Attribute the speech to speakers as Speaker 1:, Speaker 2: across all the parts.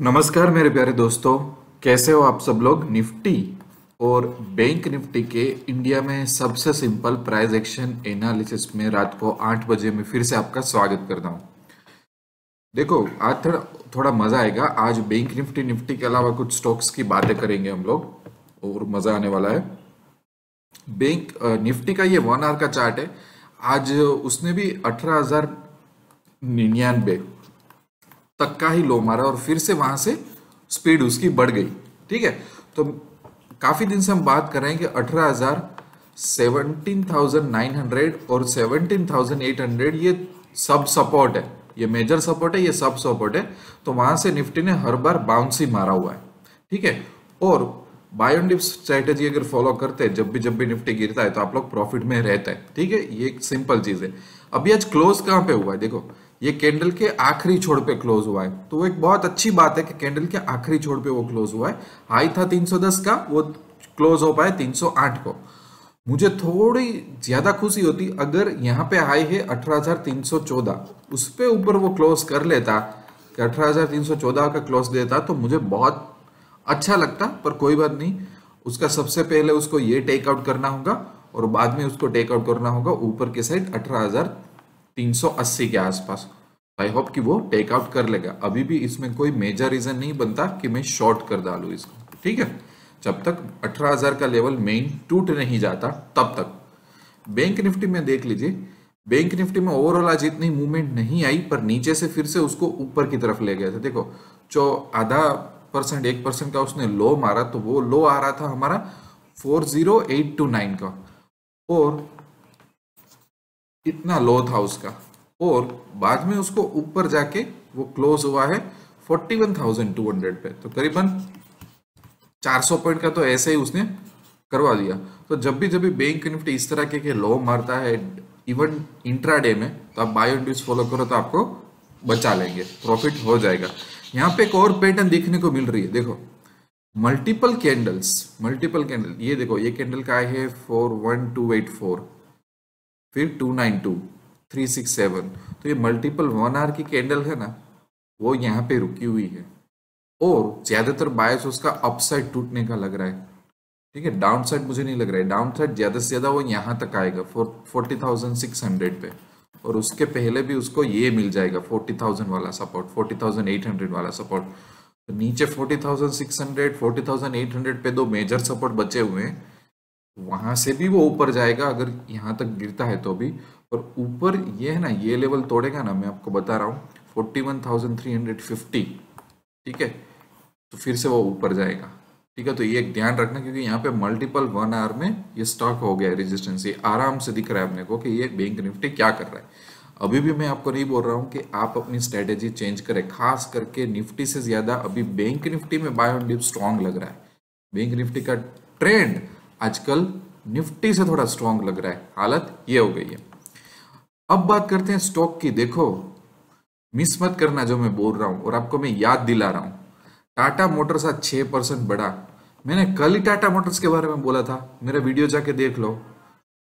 Speaker 1: नमस्कार मेरे प्यारे दोस्तों कैसे हो आप सब लोग निफ्टी और बैंक निफ्टी के इंडिया में सबसे सिंपल प्राइस एक्शन एनालिसिस में रात को आठ बजे में फिर से आपका स्वागत करता हूँ देखो आज थोड़ा थोड़ा मज़ा आएगा आज बैंक निफ्टी निफ्टी के अलावा कुछ स्टॉक्स की बातें करेंगे हम लोग और मज़ा आने वाला है बैंक निफ्टी का ये वन आवर का चार्ट है आज उसने भी अठारह हजार तक का ही लो मारा और फिर से वहां से स्पीड उसकी बढ़ गई ठीक है तो काफ़ी दिन से हम बात कर रहे हैं कि अठारह हज़ार सेवनटीन थाउजेंड नाइन हंड्रेड और सेवनटीन थाउजेंड एट हंड्रेड ये सब सपोर्ट है ये मेजर सपोर्ट है ये सब सपोर्ट है तो वहां से निफ्टी ने हर बार बाउंस ही मारा हुआ है ठीक है और बायोडिप स्ट्रेटेजी अगर फॉलो करते हैं जब भी जब भी निफ्टी गिरता है तो आप लोग प्रॉफिट में रहते हैं ठीक है ये एक सिंपल चीज़ है अभी आज क्लोज कहां पे हुआ है देखो ये कैंडल के आखिरी छोड़ पे क्लोज हुआ है तो वो एक बहुत अच्छी बात है कि कैंडल के आखिरी छोड़ पे वो क्लोज हुआ है हाई था 310 का वो क्लोज हो पाए 308 को मुझे थोड़ी ज़्यादा खुशी होती अगर यहाँ पे हाई है 18,314 उस पर ऊपर वो क्लोज कर लेता कि 18,314 का क्लोज देता तो मुझे बहुत अच्छा लगता पर कोई बात नहीं उसका सबसे पहले उसको ये टेकआउट करना होगा और बाद में उसको टेकआउट करना होगा ऊपर के साइड अठारह 380 के आसपास आई होप कि वो टेकआउट कर लेगा अभी भी इसमें कोई मेजर रीजन नहीं बनता कि मैं शॉर्ट कर डालू इसको ठीक है जब तक 18,000 का लेवल मेन टूट नहीं जाता तब तक बैंक निफ्टी में देख लीजिए बैंक निफ्टी में ओवरऑल आज इतनी मूवमेंट नहीं आई पर नीचे से फिर से उसको ऊपर की तरफ ले गया था देखो जो आधा परसेंट एक परसेंट का उसने लो मारा तो वो लो आ रहा था हमारा four zero eight two nine का और इतना लो था उसका और बाद में उसको ऊपर जाके वो क्लोज हुआ है 41,200 पे तो करीबन 400 पॉइंट का तो ऐसे ही उसने करवा दिया तो जब भी जब भी बैंक निफ्टी इस तरह के, के लो मारता है इवन इंट्राडे में तो आप बायो इंड्यूस फॉलो करो तो आपको बचा लेंगे प्रॉफिट हो जाएगा यहाँ पे एक और पैटर्न देखने को मिल रही है देखो मल्टीपल कैंडल्स मल्टीपल कैंडल ये देखो ये कैंडल का है four one two eight four फिर two nine two three six seven तो ये मल्टीपल वन आर की कैंडल है ना वो यहाँ पे रुकी हुई है और ज़्यादातर बायस उसका अपसाइड टूटने का लग रहा है ठीक है डाउन साइड मुझे नहीं लग रहा है डाउन साइड ज़्यादा से ज़्यादा वो यहाँ तक आएगा फोर्टी थाउजेंड सिक्स हंड्रेड पे और उसके पहले भी उसको ये मिल जाएगा फोर्टी थाउजेंड वाला support forty thousand eight hundred वाला सपोर्ट तो नीचे forty thousand six hundred forty thousand eight hundred पे दो मेजर सपोर्ट बचे हुए हैं वहां से भी वो ऊपर जाएगा अगर यहाँ तक गिरता है तो भी और ऊपर ये है ना ये लेवल तोड़ेगा ना मैं आपको बता रहा हूँ forty one thousand three hundred fifty ठीक है तो फिर से वो ऊपर जाएगा ठीक है तो ये ध्यान रखना क्योंकि यहाँ पे मल्टीपल वन आवर में ये स्टॉक हो गया है रेजिस्टेंस ये आराम से दिख रहा है अपने को कि ये बैंक निफ्टी क्या कर रहा है अभी भी मैं आपको नहीं बोल रहा हूँ कि आप अपनी स्ट्रेटेजी चेंज करें खास करके निफ्टी से ज्यादा अभी बैंक निफ्टी में बाय ऑन डिप स्ट्रांग लग रहा है बैंक निफ्टी का ट्रेंड आजकल निफ्टी से थोड़ा स्ट्रॉन्ग लग रहा है हालत ये हो गई है अब बात करते हैं स्टॉक की देखो मिस मत करना जो मैं बोल रहा हूं और आपको मैं याद दिला रहा हूं टाटा मोटर्स आज छह परसेंट बढ़ा मैंने कल ही टाटा मोटर्स के बारे में बोला था मेरा वीडियो जाके देख लो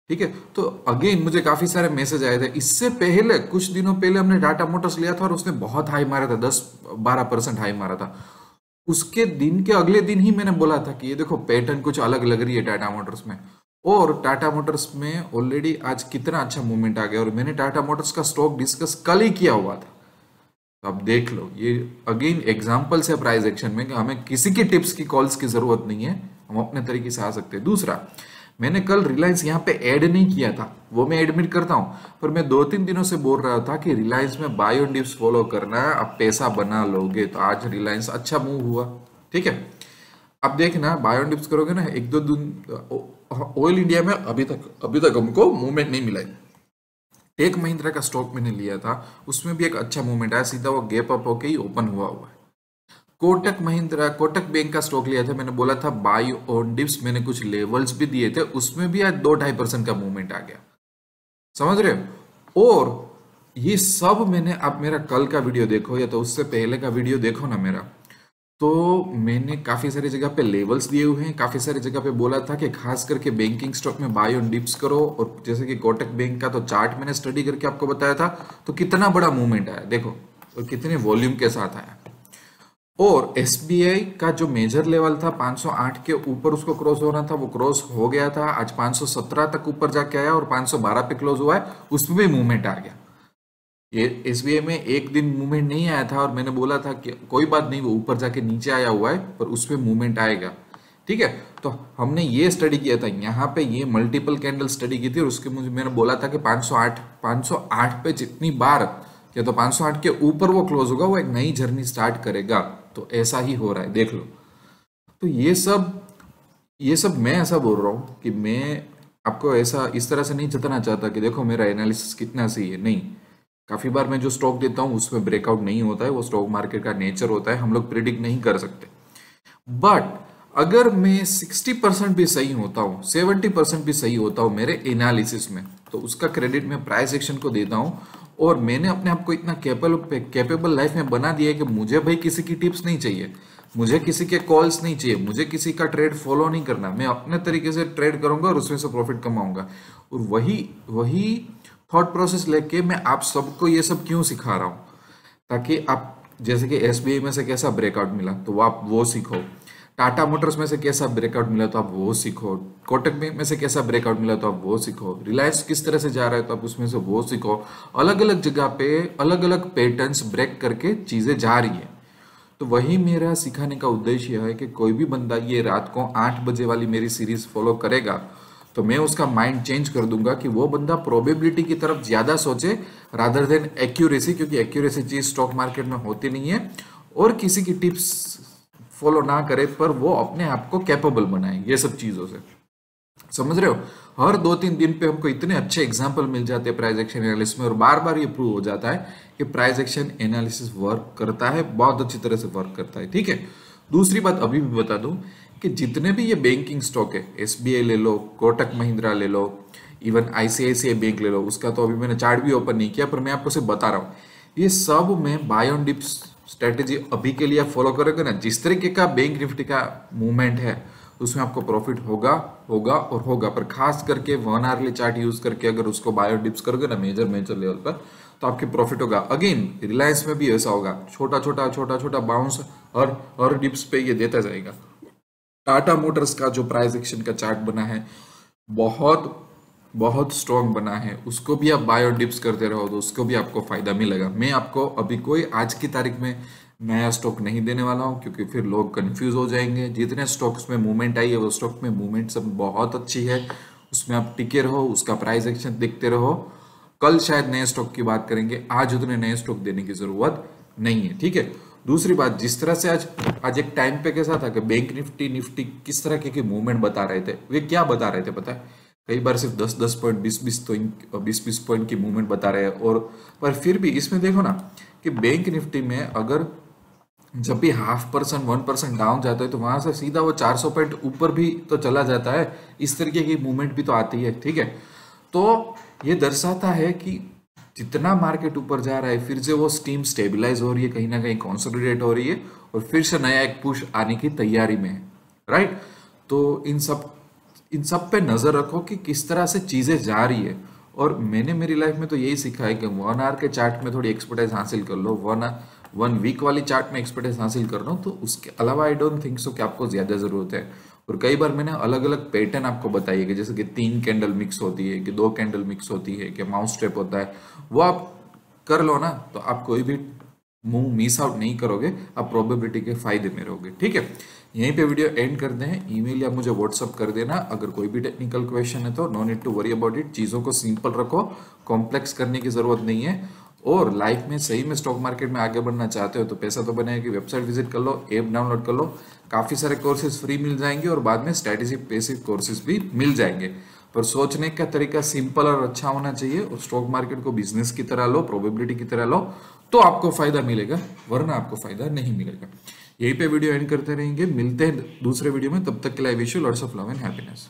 Speaker 1: ठीक है तो अगेन मुझे काफ़ी सारे मैसेज आए थे इससे पहले कुछ दिनों पहले हमने टाटा मोटर्स लिया था और उसने बहुत हाई मारा था दस बारह परसेंट हाई मारा था उसके दिन के अगले दिन ही मैंने बोला था कि ये देखो पैटर्न कुछ अलग लग रही है टाटा मोटर्स में और टाटा मोटर्स में ऑलरेडी आज कितना अच्छा मूवमेंट आ गया और मैंने टाटा मोटर्स का स्टॉक डिस्कस कल ही किया हुआ था तो देख लो ये अगेन एग्जाम्पल्स है प्राइस एक्शन में कि हमें किसी की टिप्स की कॉल्स की जरूरत नहीं है हम अपने तरीके से आ सकते हैं दूसरा मैंने कल रिलायंस यहाँ पे ऐड नहीं किया था वो मैं एडमिट करता हूँ पर मैं दो तीन दिनों से बोल रहा था कि रिलायंस में बायो डिप्स फॉलो करना है आप पैसा बना लोगे तो आज रिलायंस अच्छा मूव हुआ ठीक है अब देखना बायो डिप्स करोगे ना एक दो दिन ऑयल इंडिया में अभी तक अभी तक हमको मूवमेंट नहीं मिला है टेक महिंद्रा का स्टॉक मैंने लिया था उसमें भी एक अच्छा मूवमेंट आया सीधा वो गैप अप होके ही ओपन हुआ हुआ है कोटक महिंद्रा कोटक बैंक का स्टॉक लिया था मैंने बोला था बाई ऑन डिप्स मैंने कुछ लेवल्स भी दिए थे उसमें भी आज दो ढाई परसेंट का मूवमेंट आ गया समझ रहे हो और ये सब मैंने आप मेरा कल का वीडियो देखो या तो उससे पहले का वीडियो देखो ना मेरा तो मैंने काफ़ी सारी जगह पे लेवल्स दिए हुए हैं काफ़ी सारी जगह पे बोला था कि खास करके बैंकिंग स्टॉक में बाय ऑन डिप्स करो और जैसे कि कोटक बैंक का तो चार्ट मैंने स्टडी करके आपको बताया था तो कितना बड़ा मूवमेंट आया देखो और कितने वॉल्यूम के साथ आया और एस का जो मेजर लेवल था 508 के ऊपर उसको क्रॉस होना था वो क्रॉस हो गया था आज 517 तक ऊपर जाके आया और 512 पे क्लोज हुआ है उसमें भी मूवमेंट आ गया ये एस में एक दिन मूवमेंट नहीं आया था और मैंने बोला था कि कोई बात नहीं वो ऊपर जाके नीचे आया हुआ है पर उसमें मूवमेंट आएगा ठीक है तो हमने ये स्टडी किया था यहाँ पे ये मल्टीपल कैंडल स्टडी की थी और उसके मुझे मैंने बोला था कि 508 508 पे जितनी बार या तो 508 के ऊपर वो क्लोज होगा वो एक नई जर्नी स्टार्ट करेगा तो ऐसा ही हो रहा है देख लो तो ये सब ये सब मैं ऐसा बोल रहा हूँ कि मैं आपको ऐसा इस तरह से नहीं जताना चाहता कि देखो मेरा एनालिसिस कितना सही है नहीं काफ़ी बार मैं जो स्टॉक देता हूँ उसमें ब्रेकआउट नहीं होता है वो स्टॉक मार्केट का नेचर होता है हम लोग प्रिडिक्ट नहीं कर सकते बट अगर मैं सिक्सटी परसेंट भी सही होता हूँ सेवेंटी परसेंट भी सही होता हूँ मेरे एनालिसिस में तो उसका क्रेडिट मैं प्राइस एक्शन को देता हूँ और मैंने अपने आप को इतना कैपेबल कैपेबल लाइफ में बना दिया है कि मुझे भाई किसी की टिप्स नहीं चाहिए मुझे किसी के कॉल्स नहीं चाहिए मुझे किसी का ट्रेड फॉलो नहीं करना मैं अपने तरीके से ट्रेड करूंगा और उसमें से प्रॉफिट कमाऊंगा और वही वही थॉट प्रोसेस लेके मैं आप सबको ये सब क्यों सिखा रहा हूँ ताकि आप जैसे कि एस में से कैसा ब्रेकआउट मिला तो आप वो सीखो टाटा मोटर्स में से कैसा ब्रेकआउट मिला तो आप वो सीखो कोटक बैंक में से कैसा ब्रेकआउट मिला तो आप वो सीखो रिलायंस किस तरह से जा रहा है तो आप उसमें से वो सीखो अलग अलग जगह पे अलग अलग पैटर्न्स ब्रेक करके चीज़ें जा रही है तो वही मेरा सिखाने का उद्देश्य है कि कोई भी बंदा ये रात को आठ बजे वाली मेरी सीरीज फॉलो करेगा तो मैं उसका माइंड चेंज कर दूंगा कि वो बंदा प्रोबेबिलिटी की तरफ ज़्यादा सोचे रादर देन एक्यूरेसी क्योंकि एक्यूरेसी चीज़ स्टॉक मार्केट में होती नहीं है और किसी की टिप्स फॉलो ना करे पर वो अपने आप को कैपेबल बनाए ये सब चीज़ों से समझ रहे हो हर दो तीन दिन पे हमको इतने अच्छे एग्जाम्पल मिल जाते हैं प्राइज एक्शन एनालिसिस में और बार बार ये प्रूव हो जाता है कि प्राइज एक्शन एनालिसिस वर्क करता है बहुत अच्छी तरह से वर्क करता है ठीक है दूसरी बात अभी भी बता दूं कि जितने भी ये बैंकिंग स्टॉक है एस ले लो कोटक महिंद्रा ले लो इवन आईसीआईसीआई बैंक ले लो उसका तो अभी मैंने चार्ट भी ओपन नहीं किया पर मैं आपको सिर्फ बता रहा हूँ ये सब में बायोन डिप्स स्ट्रेटेजी अभी के लिए फॉलो करोगे ना जिस तरीके का बैंक निफ्टी का मूवमेंट है उसमें आपको प्रॉफिट होगा होगा और होगा पर खास करके वन आरली चार्ट यूज करके अगर उसको बायो डिप्स करोगे ना मेजर मेजर लेवल पर तो आपके प्रॉफिट होगा अगेन रिलायंस में भी ऐसा होगा छोटा छोटा छोटा छोटा बाउंस और और डिप्स पे ये देता जाएगा टाटा मोटर्स का जो प्राइस एक्शन का चार्ट बना है बहुत बहुत स्ट्रॉन्ग बना है उसको भी आप बाय और डिप्स करते रहो तो उसको भी आपको फ़ायदा मिलेगा मैं आपको अभी कोई आज की तारीख में नया स्टॉक नहीं देने वाला हूं क्योंकि फिर लोग कंफ्यूज हो जाएंगे जितने स्टॉक्स में मूवमेंट आई है वो स्टॉक में मूवमेंट सब बहुत अच्छी है उसमें आप टिके रहो उसका प्राइस एक्शन देखते रहो कल शायद नए स्टॉक की बात करेंगे आज उतने नए स्टॉक देने की ज़रूरत नहीं है ठीक है दूसरी बात जिस तरह से आज आज एक टाइम पे कैसा था कि बैंक निफ्टी निफ्टी किस तरह के मूवमेंट बता रहे थे वे क्या बता रहे थे पता है कई बार सिर्फ दस दस पॉइंट बीस बीस तो बीस बीस पॉइंट की मूवमेंट बता रहे हैं और पर फिर भी इसमें देखो ना कि बैंक निफ्टी में अगर जब भी half percent one percent down जाता है तो वहां से सीधा वो चार सौ पॉइंट ऊपर भी तो चला जाता है इस तरीके की मूवमेंट भी तो आती है ठीक है तो ये दर्शाता है कि जितना मार्केट ऊपर जा रहा है फिर से वो स्टीम स्टेबलाइज हो रही है कहीं ना कहीं कॉन्सोलिडेट हो रही है और फिर से नया एक पुश आने की तैयारी में है राइट तो इन सब इन सब पे नज़र रखो कि किस तरह से चीज़ें जा रही है और मैंने मेरी लाइफ में तो यही सीखा है कि वन आर के चार्ट में थोड़ी एक्सपर्टाइज हासिल कर लो वन वन वीक वाली चार्ट में एक्सपर्टाइज हासिल कर लो तो उसके अलावा आई डोंट थिंक सो कि आपको ज़्यादा ज़रूरत है और कई बार मैंने अलग अलग पैटर्न आपको बताई है कि जैसे कि तीन कैंडल मिक्स होती है कि दो कैंडल मिक्स होती है कि माउस स्टेप होता है वो आप कर लो ना तो आप कोई भी मुंह मिस आउट नहीं करोगे आप प्रोबेबिलिटी के फायदे में रहोगे ठीक है यहीं पे वीडियो एंड करते हैं ईमेल या मुझे व्हाट्सअप कर देना अगर कोई भी टेक्निकल क्वेश्चन है तो no need to worry about it चीज़ों को सिंपल रखो कॉम्प्लेक्स करने की ज़रूरत नहीं है और लाइफ में सही में स्टॉक मार्केट में आगे बढ़ना चाहते हो तो पैसा तो बनेगा कि वेबसाइट विजिट कर लो ऐप डाउनलोड कर लो काफ़ी सारे कोर्सेज फ्री मिल जाएंगे और बाद में स्ट्रेटेजिक बेसिक कोर्सेज भी मिल जाएंगे पर सोचने का तरीका सिंपल और अच्छा होना चाहिए और स्टॉक मार्केट को बिजनेस की तरह लो प्रोबेबिलिटी की तरह लो तो आपको फायदा मिलेगा वरना आपको फायदा नहीं मिलेगा यही पे वीडियो एंड करते रहेंगे मिलते हैं दूसरे वीडियो में तब तक के लिए wish you lots of love and happiness